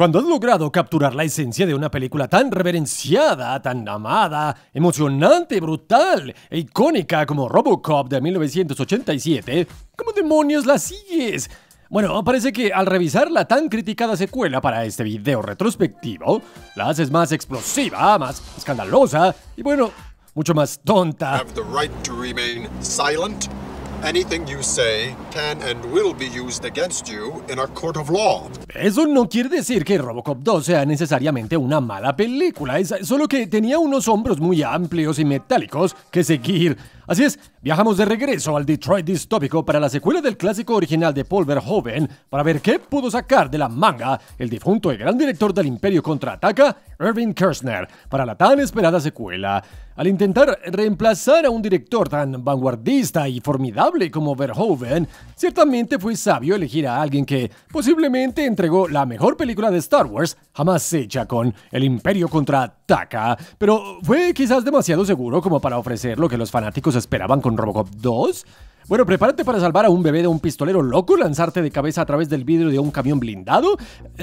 Cuando has logrado capturar la esencia de una película tan reverenciada, tan amada, emocionante, brutal e icónica como Robocop de 1987, ¿cómo demonios la sigues? Bueno, parece que al revisar la tan criticada secuela para este video retrospectivo, la haces más explosiva, más escandalosa y bueno, mucho más tonta. Eso no quiere decir que Robocop 2 sea necesariamente una mala película, es solo que tenía unos hombros muy amplios y metálicos que seguir. Así es, Viajamos de regreso al Detroit distópico para la secuela del clásico original de Paul Verhoeven para ver qué pudo sacar de la manga el difunto y gran director del Imperio contraataca, Irving Kirchner, para la tan esperada secuela. Al intentar reemplazar a un director tan vanguardista y formidable como Verhoeven, ciertamente fue sabio elegir a alguien que posiblemente entregó la mejor película de Star Wars jamás hecha con El Imperio contraataca pero fue quizás demasiado seguro como para ofrecer lo que los fanáticos esperaban con Robocop 2. Bueno, prepárate para salvar a un bebé de un pistolero loco, lanzarte de cabeza a través del vidrio de un camión blindado.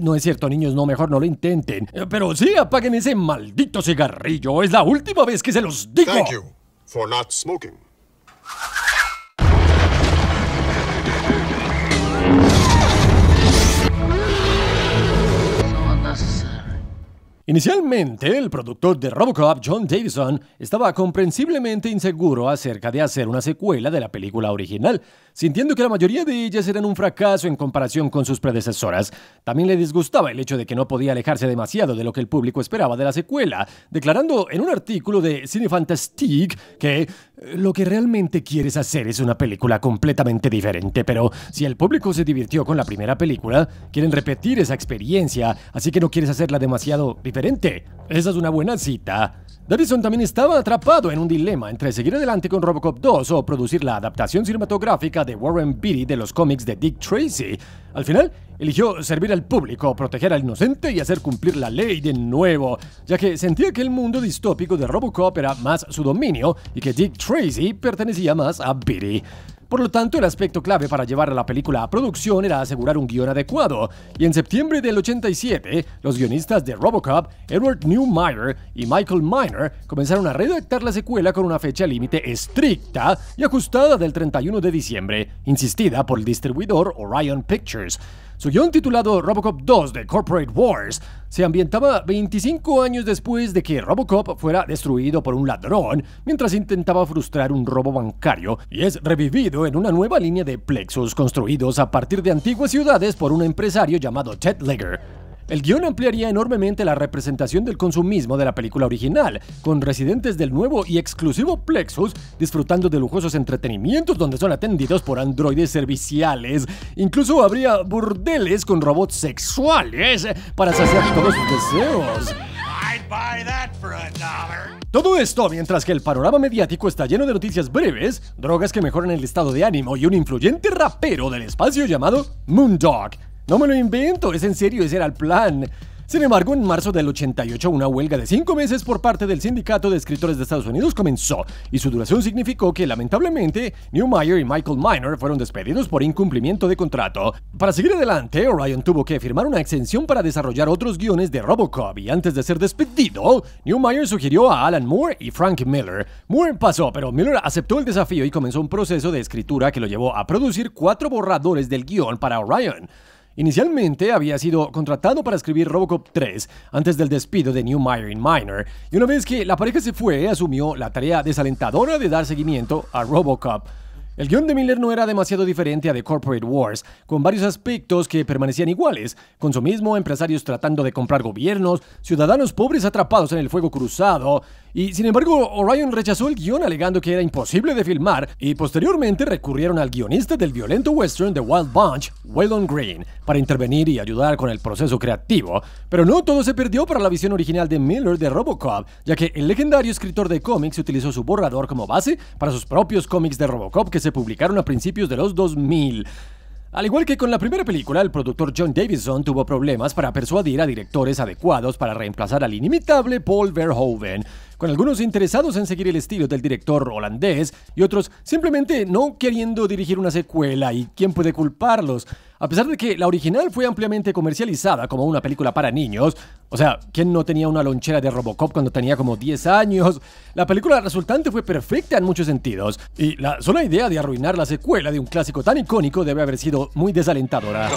No es cierto, niños, no, mejor no lo intenten. Pero sí, apaguen ese maldito cigarrillo. Es la última vez que se los digo. Thank you for not smoking. Inicialmente, el productor de Robocop, John Davison, estaba comprensiblemente inseguro acerca de hacer una secuela de la película original, sintiendo que la mayoría de ellas eran un fracaso en comparación con sus predecesoras. También le disgustaba el hecho de que no podía alejarse demasiado de lo que el público esperaba de la secuela, declarando en un artículo de Cinefantastique que lo que realmente quieres hacer es una película completamente diferente, pero si el público se divirtió con la primera película, quieren repetir esa experiencia, así que no quieres hacerla demasiado diferente. Esa es una buena cita. Davison también estaba atrapado en un dilema entre seguir adelante con Robocop 2 o producir la adaptación cinematográfica de Warren Beatty de los cómics de Dick Tracy. Al final, eligió servir al público, proteger al inocente y hacer cumplir la ley de nuevo, ya que sentía que el mundo distópico de Robocop era más su dominio y que Dick Tracy pertenecía más a Beatty. Por lo tanto, el aspecto clave para llevar a la película a producción era asegurar un guión adecuado, y en septiembre del 87, los guionistas de Robocop, Edward Newmeyer y Michael Miner comenzaron a redactar la secuela con una fecha límite estricta y ajustada del 31 de diciembre, insistida por el distribuidor Orion Pictures. Su titulado Robocop 2 de Corporate Wars se ambientaba 25 años después de que Robocop fuera destruido por un ladrón mientras intentaba frustrar un robo bancario y es revivido en una nueva línea de plexos construidos a partir de antiguas ciudades por un empresario llamado Ted Legger. El guión ampliaría enormemente la representación del consumismo de la película original, con residentes del nuevo y exclusivo Plexus disfrutando de lujosos entretenimientos donde son atendidos por androides serviciales. Incluso habría burdeles con robots sexuales para saciar todos sus deseos. Todo esto mientras que el panorama mediático está lleno de noticias breves, drogas que mejoran el estado de ánimo y un influyente rapero del espacio llamado Moondog. No me lo invento, es en serio, ese era el plan. Sin embargo, en marzo del 88, una huelga de cinco meses por parte del Sindicato de Escritores de Estados Unidos comenzó, y su duración significó que, lamentablemente, Newmeyer y Michael Minor fueron despedidos por incumplimiento de contrato. Para seguir adelante, Orion tuvo que firmar una exención para desarrollar otros guiones de Robocop, y antes de ser despedido, Newmeyer sugirió a Alan Moore y Frank Miller. Moore pasó, pero Miller aceptó el desafío y comenzó un proceso de escritura que lo llevó a producir cuatro borradores del guión para Orion. Inicialmente había sido contratado para escribir Robocop 3 antes del despido de Newmeyer y Minor, y una vez que la pareja se fue, asumió la tarea desalentadora de dar seguimiento a Robocop. El guión de Miller no era demasiado diferente a The Corporate Wars, con varios aspectos que permanecían iguales, consumismo, mismo empresarios tratando de comprar gobiernos, ciudadanos pobres atrapados en el fuego cruzado, y sin embargo, Orion rechazó el guión alegando que era imposible de filmar y posteriormente recurrieron al guionista del violento western The Wild Bunch, Waylon Green, para intervenir y ayudar con el proceso creativo. Pero no todo se perdió para la visión original de Miller de Robocop, ya que el legendario escritor de cómics utilizó su borrador como base para sus propios cómics de Robocop que se publicaron a principios de los 2000. Al igual que con la primera película, el productor John Davidson tuvo problemas para persuadir a directores adecuados para reemplazar al inimitable Paul Verhoeven con algunos interesados en seguir el estilo del director holandés y otros simplemente no queriendo dirigir una secuela y quién puede culparlos. A pesar de que la original fue ampliamente comercializada como una película para niños, o sea, ¿quién no tenía una lonchera de Robocop cuando tenía como 10 años? La película resultante fue perfecta en muchos sentidos, y la sola idea de arruinar la secuela de un clásico tan icónico debe haber sido muy desalentadora.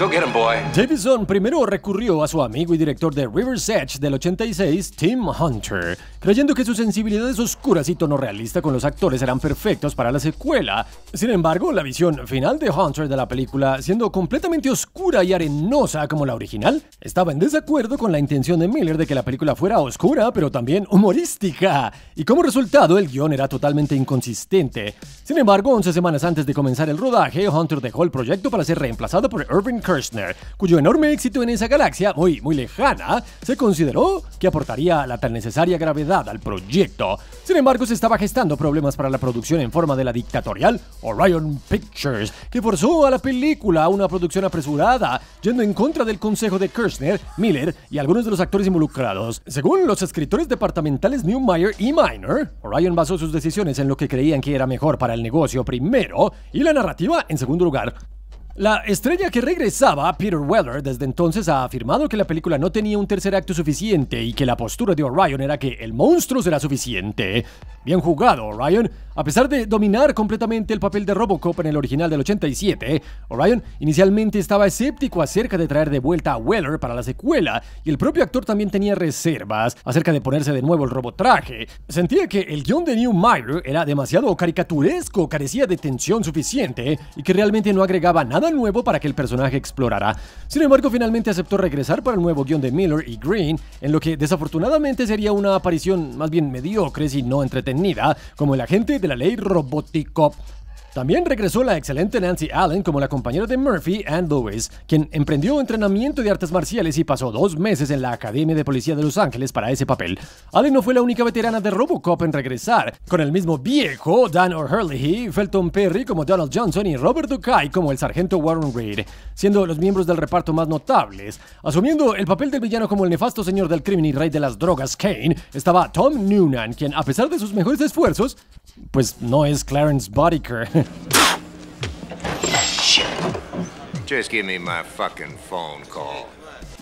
Go em, boy. Davison primero recurrió a su amigo y director de River's Edge del 86, Tim Hunter, creyendo que sus sensibilidades oscuras y tono realista con los actores eran perfectos para la secuela. Sin embargo, la visión final de Hunter de la película, siendo completamente oscura y arenosa como la original, estaba en desacuerdo con la intención de Miller de que la película fuera oscura, pero también humorística. Y como resultado, el guión era totalmente inconsistente. Sin embargo, 11 semanas antes de comenzar el rodaje, Hunter dejó el proyecto para ser reemplazado por Irving Kirchner, cuyo enorme éxito en esa galaxia muy, muy lejana se consideró que aportaría la tan necesaria gravedad al proyecto. Sin embargo, se estaba gestando problemas para la producción en forma de la dictatorial Orion Pictures, que forzó a la película a una producción apresurada, yendo en contra del consejo de Kirchner, Miller y algunos de los actores involucrados. Según los escritores departamentales Newmeyer y Miner, Orion basó sus decisiones en lo que creían que era mejor para el negocio primero y la narrativa en segundo lugar. La estrella que regresaba, Peter Weller, desde entonces ha afirmado que la película no tenía un tercer acto suficiente y que la postura de Orion era que el monstruo será suficiente. Bien jugado, Orion. A pesar de dominar completamente el papel de Robocop en el original del 87, Orion inicialmente estaba escéptico acerca de traer de vuelta a Weller para la secuela y el propio actor también tenía reservas acerca de ponerse de nuevo el robotraje. Sentía que el guión de New Myler era demasiado caricaturesco, carecía de tensión suficiente y que realmente no agregaba nada nuevo para que el personaje explorara. Sin embargo, finalmente aceptó regresar para el nuevo guión de Miller y Green, en lo que desafortunadamente sería una aparición más bien mediocre si no entretenida, como el agente de la ley Roboticop también regresó la excelente Nancy Allen como la compañera de Murphy and Lewis, quien emprendió entrenamiento de artes marciales y pasó dos meses en la Academia de Policía de Los Ángeles para ese papel. Allen no fue la única veterana de Robocop en regresar, con el mismo viejo Dan O'Hurley, Felton Perry como Donald Johnson y Robert Dukai como el sargento Warren Reed, siendo los miembros del reparto más notables. Asumiendo el papel del villano como el nefasto señor del crimen y rey de las drogas Kane, estaba Tom Noonan, quien a pesar de sus mejores esfuerzos, pues no es Clarence Boddicker.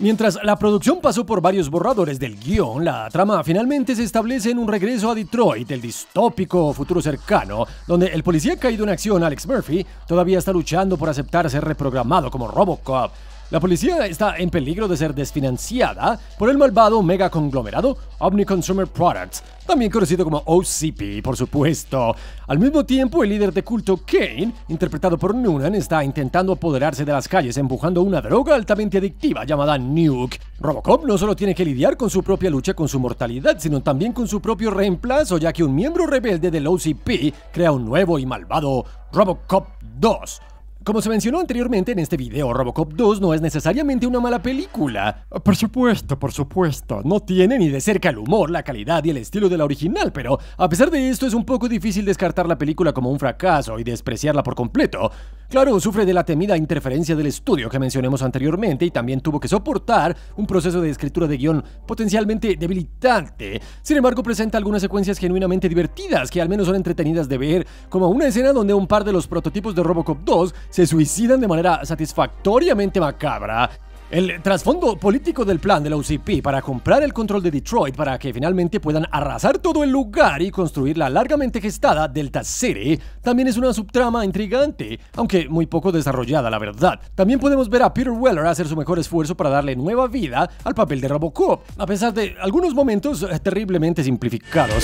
Mientras la producción pasó por varios borradores del guión, la trama finalmente se establece en un regreso a Detroit, el distópico futuro cercano, donde el policía caído en acción, Alex Murphy, todavía está luchando por aceptar ser reprogramado como Robocop, la policía está en peligro de ser desfinanciada por el malvado mega conglomerado Omni Consumer Products, también conocido como OCP, por supuesto. Al mismo tiempo, el líder de culto Kane, interpretado por Noonan, está intentando apoderarse de las calles empujando una droga altamente adictiva llamada Nuke. Robocop no solo tiene que lidiar con su propia lucha con su mortalidad, sino también con su propio reemplazo, ya que un miembro rebelde del OCP crea un nuevo y malvado Robocop 2 como se mencionó anteriormente en este video, Robocop 2 no es necesariamente una mala película. Por supuesto, por supuesto. No tiene ni de cerca el humor, la calidad y el estilo de la original, pero a pesar de esto es un poco difícil descartar la película como un fracaso y despreciarla por completo. Claro, sufre de la temida interferencia del estudio que mencionemos anteriormente y también tuvo que soportar un proceso de escritura de guión potencialmente debilitante. Sin embargo, presenta algunas secuencias genuinamente divertidas que al menos son entretenidas de ver, como una escena donde un par de los prototipos de Robocop 2 se suicidan de manera satisfactoriamente macabra. El trasfondo político del plan de la UCP para comprar el control de Detroit para que finalmente puedan arrasar todo el lugar y construir la largamente gestada Delta City también es una subtrama intrigante, aunque muy poco desarrollada la verdad. También podemos ver a Peter Weller hacer su mejor esfuerzo para darle nueva vida al papel de Robocop, a pesar de algunos momentos eh, terriblemente simplificados.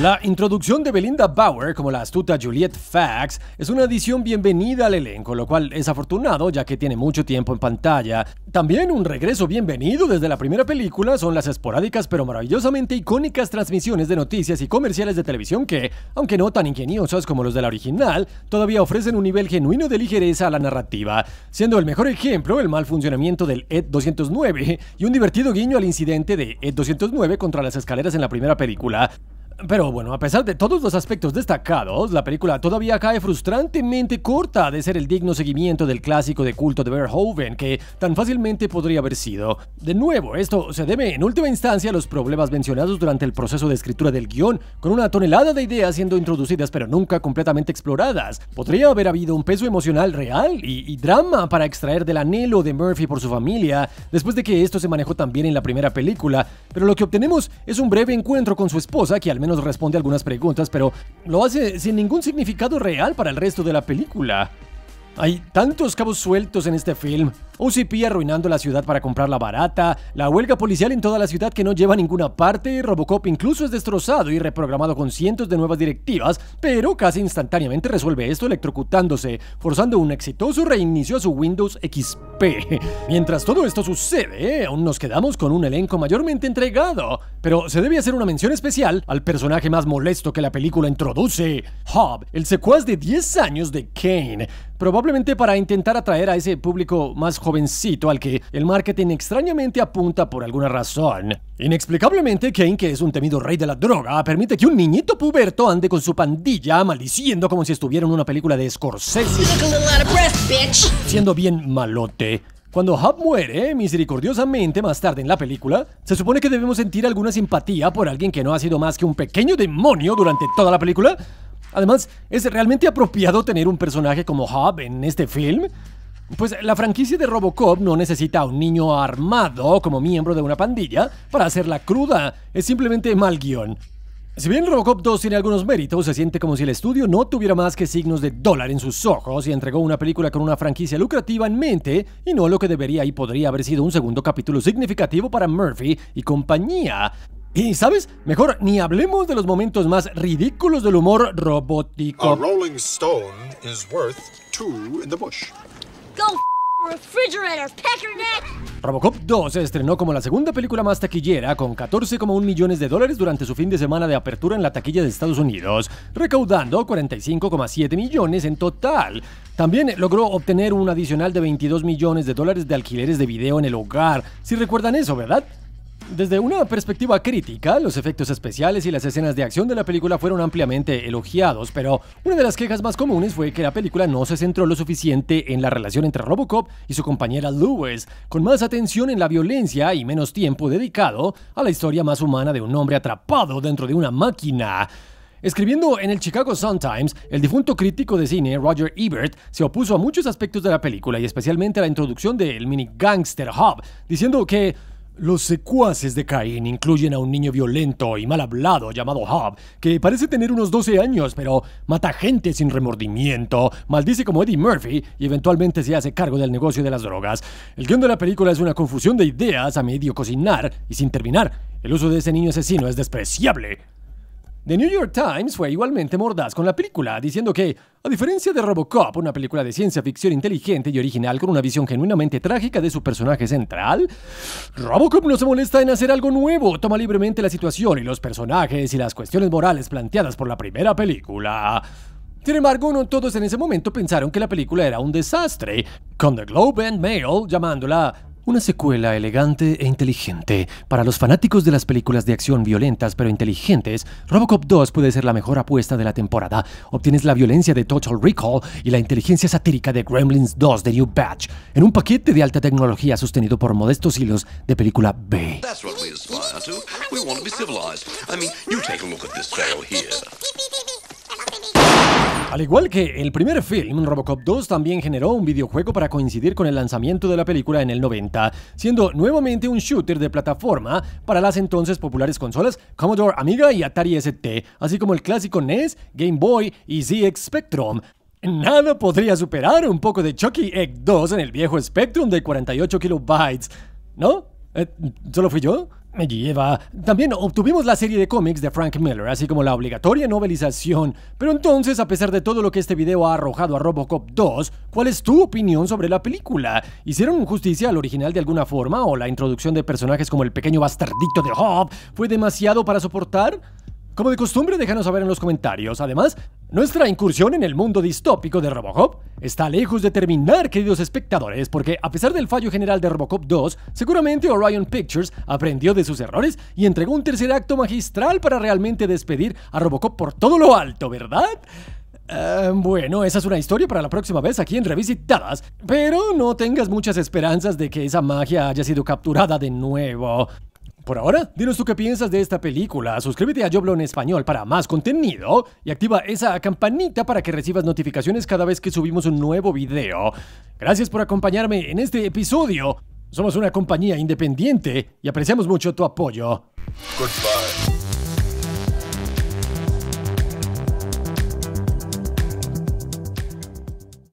La introducción de Belinda Bauer como la astuta Juliet Fax es una adición bienvenida al elenco, lo cual es afortunado ya que tiene mucho tiempo en pantalla. También un regreso bienvenido desde la primera película son las esporádicas pero maravillosamente icónicas transmisiones de noticias y comerciales de televisión que, aunque no tan ingeniosas como los de la original, todavía ofrecen un nivel genuino de ligereza a la narrativa, siendo el mejor ejemplo el mal funcionamiento del ED 209 y un divertido guiño al incidente de ED 209 contra las escaleras en la primera película. Pero bueno, a pesar de todos los aspectos destacados, la película todavía cae frustrantemente corta de ser el digno seguimiento del clásico de culto de Verhoeven que tan fácilmente podría haber sido. De nuevo, esto se debe en última instancia a los problemas mencionados durante el proceso de escritura del guión, con una tonelada de ideas siendo introducidas pero nunca completamente exploradas. Podría haber habido un peso emocional real y, drama para extraer del anhelo de Murphy por su familia, después de que esto se manejó también en la primera película, pero lo que obtenemos es un breve encuentro con su esposa que al menos nos responde algunas preguntas, pero lo hace sin ningún significado real para el resto de la película. Hay tantos cabos sueltos en este film. OCP arruinando la ciudad para comprarla barata, la huelga policial en toda la ciudad que no lleva a ninguna parte, Robocop incluso es destrozado y reprogramado con cientos de nuevas directivas, pero casi instantáneamente resuelve esto electrocutándose, forzando un exitoso reinicio a su Windows XP. Mientras todo esto sucede, aún nos quedamos con un elenco mayormente entregado, pero se debe hacer una mención especial al personaje más molesto que la película introduce, Hob, el secuaz de 10 años de Kane probablemente para intentar atraer a ese público más jovencito al que el marketing extrañamente apunta por alguna razón. Inexplicablemente, Kane, que es un temido rey de la droga, permite que un niñito puberto ande con su pandilla maliciendo como si estuviera en una película de Scorsese. Siendo bien malote. Cuando Hub muere, misericordiosamente más tarde en la película, se supone que debemos sentir alguna simpatía por alguien que no ha sido más que un pequeño demonio durante toda la película, Además, ¿es realmente apropiado tener un personaje como Hub en este film? Pues la franquicia de Robocop no necesita a un niño armado como miembro de una pandilla para hacerla cruda, es simplemente mal guión. Si bien Robocop 2 tiene algunos méritos, se siente como si el estudio no tuviera más que signos de dólar en sus ojos y entregó una película con una franquicia lucrativa en mente y no lo que debería y podría haber sido un segundo capítulo significativo para Murphy y compañía. Y, ¿sabes? Mejor ni hablemos de los momentos más ridículos del humor robótico. Robocop 2 se estrenó como la segunda película más taquillera con 14,1 millones de dólares durante su fin de semana de apertura en la taquilla de Estados Unidos, recaudando 45,7 millones en total. También logró obtener un adicional de 22 millones de dólares de alquileres de video en el hogar, si recuerdan eso, ¿verdad? Desde una perspectiva crítica, los efectos especiales y las escenas de acción de la película fueron ampliamente elogiados, pero una de las quejas más comunes fue que la película no se centró lo suficiente en la relación entre Robocop y su compañera Lewis, con más atención en la violencia y menos tiempo dedicado a la historia más humana de un hombre atrapado dentro de una máquina. Escribiendo en el Chicago Sun-Times, el difunto crítico de cine Roger Ebert se opuso a muchos aspectos de la película y especialmente a la introducción del mini Gangster Hub, diciendo que los secuaces de Caín incluyen a un niño violento y mal hablado llamado Hub, que parece tener unos 12 años, pero mata gente sin remordimiento, maldice como Eddie Murphy y eventualmente se hace cargo del negocio de las drogas. El guión de la película es una confusión de ideas a medio cocinar y sin terminar. El uso de ese niño asesino es despreciable. The New York Times fue igualmente mordaz con la película, diciendo que, a diferencia de Robocop, una película de ciencia ficción inteligente y original con una visión genuinamente trágica de su personaje central, Robocop no se molesta en hacer algo nuevo, toma libremente la situación y los personajes y las cuestiones morales planteadas por la primera película. Sin embargo, no todos en ese momento pensaron que la película era un desastre, con The Globe and Mail llamándola una secuela elegante e inteligente. Para los fanáticos de las películas de acción violentas pero inteligentes, Robocop 2 puede ser la mejor apuesta de la temporada. Obtienes la violencia de Total Recall y la inteligencia satírica de Gremlins 2 de New Batch en un paquete de alta tecnología sostenido por modestos hilos de película B. Al igual que el primer film, Robocop 2 también generó un videojuego para coincidir con el lanzamiento de la película en el 90, siendo nuevamente un shooter de plataforma para las entonces populares consolas Commodore Amiga y Atari ST, así como el clásico NES, Game Boy y ZX Spectrum. Nada podría superar un poco de Chucky Egg 2 en el viejo Spectrum de 48 kilobytes, ¿no? Eh, ¿Solo fui yo? me lleva. también obtuvimos la serie de cómics de Frank Miller, así como la obligatoria novelización. Pero entonces, a pesar de todo lo que este video ha arrojado a Robocop 2, ¿cuál es tu opinión sobre la película? ¿Hicieron justicia al original de alguna forma o la introducción de personajes como el pequeño bastardito de Hobb fue demasiado para soportar? Como de costumbre, déjanos saber en los comentarios. Además, nuestra incursión en el mundo distópico de Robocop está lejos de terminar, queridos espectadores, porque a pesar del fallo general de Robocop 2, seguramente Orion Pictures aprendió de sus errores y entregó un tercer acto magistral para realmente despedir a Robocop por todo lo alto, ¿verdad? Ah, bueno, esa es una historia para la próxima vez aquí en Revisitadas, pero no tengas muchas esperanzas de que esa magia haya sido capturada de nuevo. Por ahora, dinos tú qué piensas de esta película, suscríbete a Joblo en español para más contenido y activa esa campanita para que recibas notificaciones cada vez que subimos un nuevo video. Gracias por acompañarme en este episodio. Somos una compañía independiente y apreciamos mucho tu apoyo.